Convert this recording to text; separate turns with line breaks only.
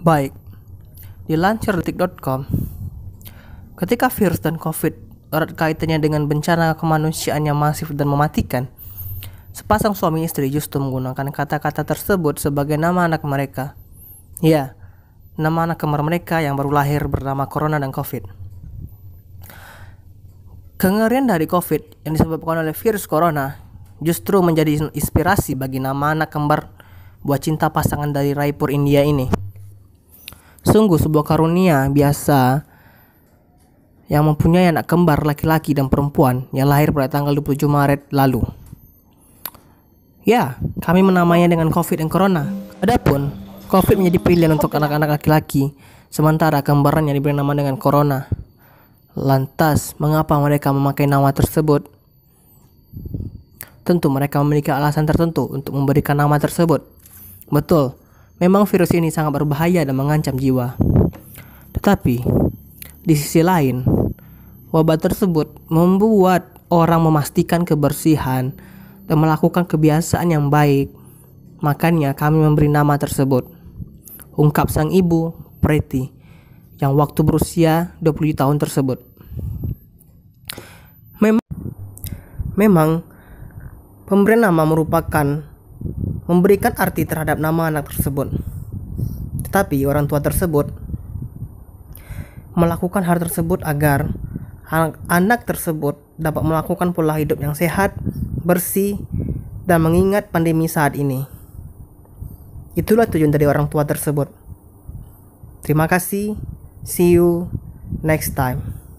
Baik, dilansir detik.com, ketika virus dan COVID erat kaitannya dengan bencana kemanusiaan yang masif dan mematikan, sepasang suami istri justru menggunakan kata-kata tersebut sebagai nama anak mereka. Ya, nama anak kembar mereka yang baru lahir bernama Corona dan COVID. Kengerian dari COVID yang disebabkan oleh virus Corona justru menjadi inspirasi bagi nama anak kembar buat cinta pasangan dari Raipur India ini. Sungguh sebuah karunia biasa yang mempunyai anak kembar laki-laki dan perempuan yang lahir pada tanggal 27 Maret lalu. Ya, kami menamainya dengan COVID dan Corona. Adapun, COVID menjadi pilihan untuk anak-anak laki-laki, sementara yang diberi nama dengan Corona. Lantas, mengapa mereka memakai nama tersebut? Tentu mereka memiliki alasan tertentu untuk memberikan nama tersebut. Betul, Memang virus ini sangat berbahaya dan mengancam jiwa. Tetapi, di sisi lain, wabah tersebut membuat orang memastikan kebersihan dan melakukan kebiasaan yang baik. Makanya kami memberi nama tersebut. Ungkap sang ibu, Preti, yang waktu berusia 20 tahun tersebut. Memang, memang pemberian nama merupakan memberikan arti terhadap nama anak tersebut. Tetapi orang tua tersebut melakukan hal tersebut agar anak, anak tersebut dapat melakukan pola hidup yang sehat, bersih, dan mengingat pandemi saat ini. Itulah tujuan dari orang tua tersebut. Terima kasih. See you next time.